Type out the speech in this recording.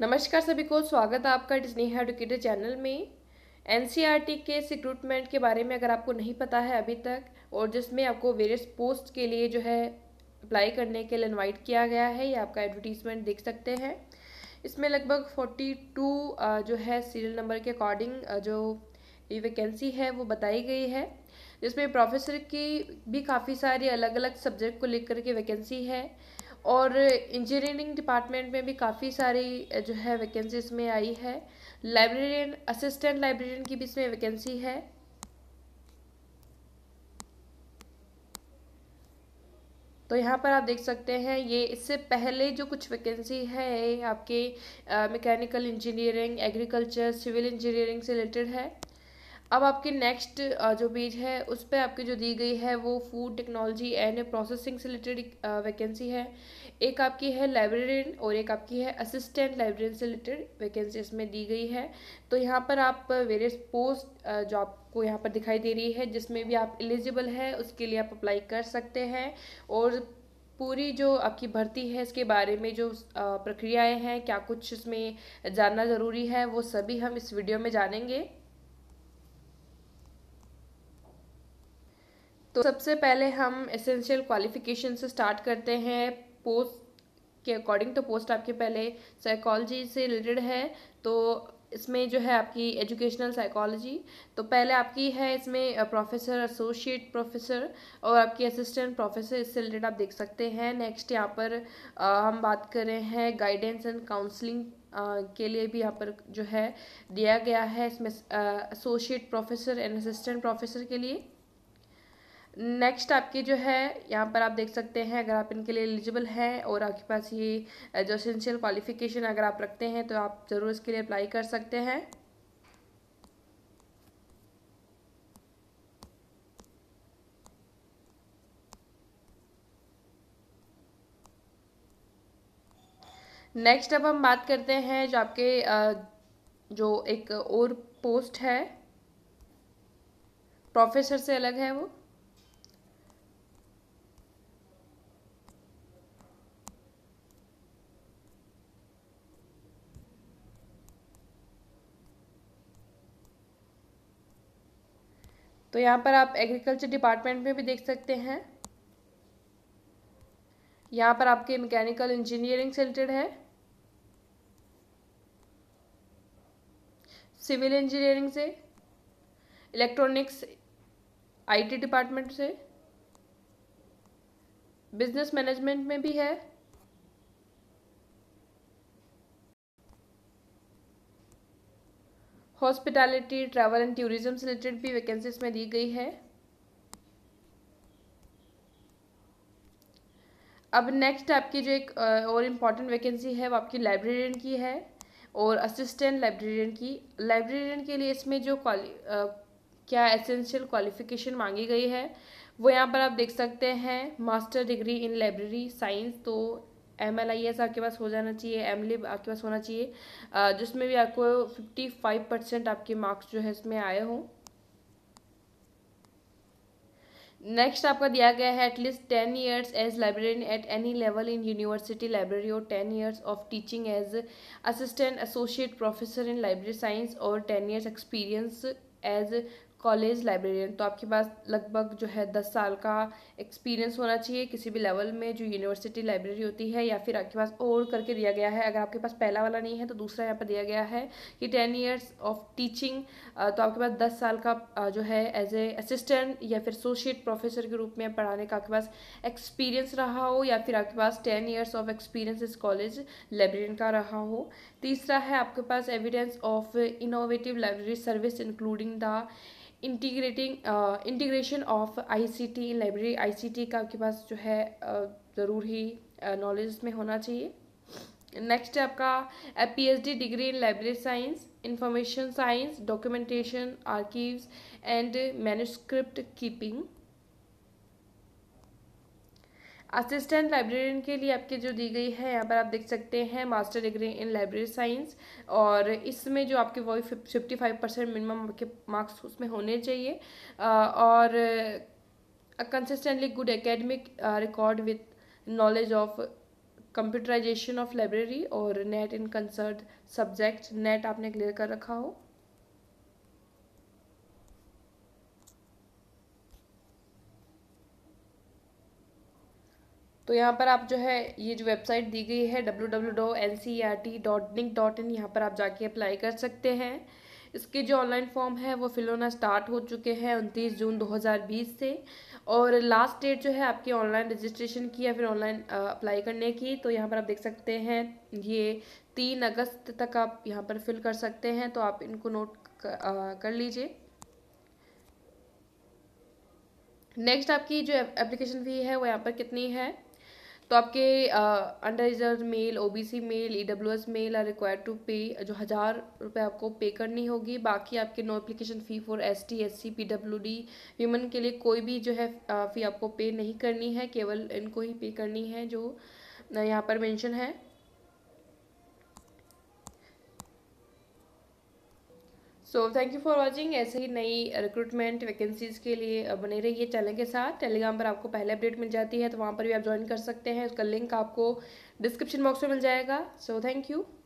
नमस्कार सभी को स्वागत है आपका स्नेहा एडुकेटर चैनल में एन e के रिक्रूटमेंट के बारे में अगर आपको नहीं पता है अभी तक और जिसमें आपको वेरियस पोस्ट के लिए जो है अप्लाई करने के लिए इनवाइट किया गया है या आपका एडवर्टीजमेंट देख सकते हैं इसमें लगभग 42 जो है सीरियल नंबर के अकॉर्डिंग जो ये वैकेंसी है वो बताई गई है जिसमें प्रोफेसर की भी काफ़ी सारी अलग अलग सब्जेक्ट को लेकर के वैकेंसी है और इंजीनियरिंग डिपार्टमेंट में भी काफ़ी सारी जो है वैकेंसी इसमें आई है लाइब्रेरियन असिस्टेंट लाइब्रेरियन की भी इसमें वैकेंसी है तो यहाँ पर आप देख सकते हैं ये इससे पहले जो कुछ वैकेंसी है आपके mechanical engineering agriculture civil engineering से रिलेटेड है अब आपके नेक्स्ट जो पेज है उस पर आपकी जो दी गई है वो फूड टेक्नोलॉजी एंड प्रोसेसिंग से रिलेटेड वैकेंसी है एक आपकी है लाइब्रेरियन और एक आपकी है असिस्टेंट लाइब्रेरियन से रिलेटेड वैकेंसी इसमें दी गई है तो यहाँ पर आप वेरियस पोस्ट जो आपको यहाँ पर दिखाई दे रही है जिसमें भी आप एलिजिबल है उसके लिए आप अप्लाई कर सकते हैं और पूरी जो आपकी भर्ती है इसके बारे में जो प्रक्रियाएं हैं क्या कुछ इसमें जानना ज़रूरी है वो सभी हम इस वीडियो में जानेंगे तो सबसे पहले हम एसेंशियल क्वालिफिकेशन से स्टार्ट करते हैं पोस्ट के अकॉर्डिंग तो पोस्ट आपके पहले साइकोलॉजी से रिलेटेड है तो इसमें जो है आपकी एजुकेशनल साइकोलॉजी तो पहले आपकी है इसमें प्रोफेसर एसोसिएट प्रोफेसर और आपकी असिस्टेंट प्रोफेसर इससे रिलेटेड आप देख सकते हैं नेक्स्ट यहाँ पर आ, हम बात कर रहे हैं गाइडेंस एंड काउंसलिंग के लिए भी यहाँ पर जो है दिया गया है इसमें associate professor and assistant professor के लिए नेक्स्ट आपकी जो है यहाँ पर आप देख सकते हैं अगर आप इनके लिए एलिजिबल हैं और आपके पास ये जो एसेंशियल क्वालिफिकेशन अगर आप रखते हैं तो आप ज़रूर इसके लिए अप्लाई कर सकते हैं नेक्स्ट अब हम बात करते हैं जो आपके जो एक और पोस्ट है प्रोफेसर से अलग है वो तो यहाँ पर आप एग्रीकल्चर डिपार्टमेंट में भी देख सकते हैं यहाँ पर आपके मैकेनिकल इंजीनियरिंग से रिलेटेड है सिविल इंजीनियरिंग से इलेक्ट्रॉनिक्स आईटी डिपार्टमेंट से बिजनेस मैनेजमेंट में भी है हॉस्पिटैलिटी ट्रैवल एंड टूरिज्म से रिलेटेड भी वैकेंसी इसमें दी गई है अब नेक्स्ट आपकी जो एक और इम्पॉर्टेंट वैकेंसी है वो आपकी लाइब्रेरियन की है और असिस्टेंट लाइब्रेरियन की लाइब्रेरियन के लिए इसमें जो क्वाली क्या एसेंशियल क्वालिफिकेशन मांगी गई है वो यहाँ पर आप देख सकते हैं master degree in library science तो एम एल आई एस आपके पास हो जाना चाहिए एम लिब आपके पास होना चाहिए जिसमें भी आपको फिफ्टी फाइव परसेंट आपके मार्क्स जो है इसमें आए हों नेक्स्ट आपका दिया गया है at least ten years as librarian at any level in university library और ten years of teaching as assistant associate professor in library science और ten years experience as college librarian तो आपके पास लगभग जो है दस साल का एक्सपीरियंस होना चाहिए किसी भी लेवल में जो यूनिवर्सिटी लाइब्रेरी होती है या फिर आपके पास और करके दिया गया है अगर आपके पास पहला वाला नहीं है तो दूसरा यहाँ पर दिया गया है कि टेन ईयर्स ऑफ टीचिंग तो आपके पास दस साल का जो है एज ए असिस्टेंट या फिर एसोशिएट प्रोफेसर के रूप में पढ़ाने का आपके पास एक्सपीरियंस रहा हो या फिर आपके पास टेन ईयर्स ऑफ एक्सपीरियंस इस कॉलेज लाइब्रेरियन का रहा हो तीसरा है आपके पास evidence of innovative library service including the integrating integration of ICT in library ICT का आपके पास जो है ज़रूर ही नॉलेज में होना चाहिए नेक्स्ट है आपका PhD degree in library science information science documentation archives and manuscript keeping assistant librarian के लिए आपके जो दी गई है यहाँ पर आप देख सकते हैं master degree in library science और इसमें जो आपके वो फिफ्टी फाइव परसेंट मिनिमम के मार्क्स उसमें होने चाहिए और consistently good academic record with knowledge of computerization of library और NET in concerned subject NET आपने क्लियर कर रखा हो तो यहाँ पर आप जो है ये जो वेबसाइट दी गई है W W dot N C R T dot nic dot in यहाँ पर आप जाके अप्लाई कर सकते हैं इसके जो ऑनलाइन फॉर्म है वो फिल होना स्टार्ट हो चुके हैं उनतीस जून 2020 से और लास्ट डेट जो है आपकी ऑनलाइन रजिस्ट्रेशन की या फिर ऑनलाइन अप्लाई करने की तो यहाँ पर आप देख सकते हैं ये तीन अगस्त तक आप यहाँ पर फिल कर सकते हैं तो आप इनको नोट कर लीजिए नेक्स्ट आपकी जो एप्लीकेशन फ़ी है वो यहाँ पर कितनी है तो आपके under reserve male C male S male are required to pay जो हज़ार रुपये आपको पे करनी होगी बाकी आपके no application fee for S T S C P W D human के लिए कोई भी जो है फ़ी आपको पे नहीं करनी है केवल इनको ही पे करनी है जो यहाँ पर मेंशन है so thank you for watching ऐसे ही नई रिक्रूटमेंट वैकेंसीज़ के लिए बने रहिए चैनल के साथ टेलीग्राम पर आपको पहले अपडेट मिल जाती है तो वहाँ पर भी आप ज्वाइन कर सकते हैं उसका लिंक आपको डिस्क्रिप्शन बॉक्स में मिल जाएगा सो थैंक यू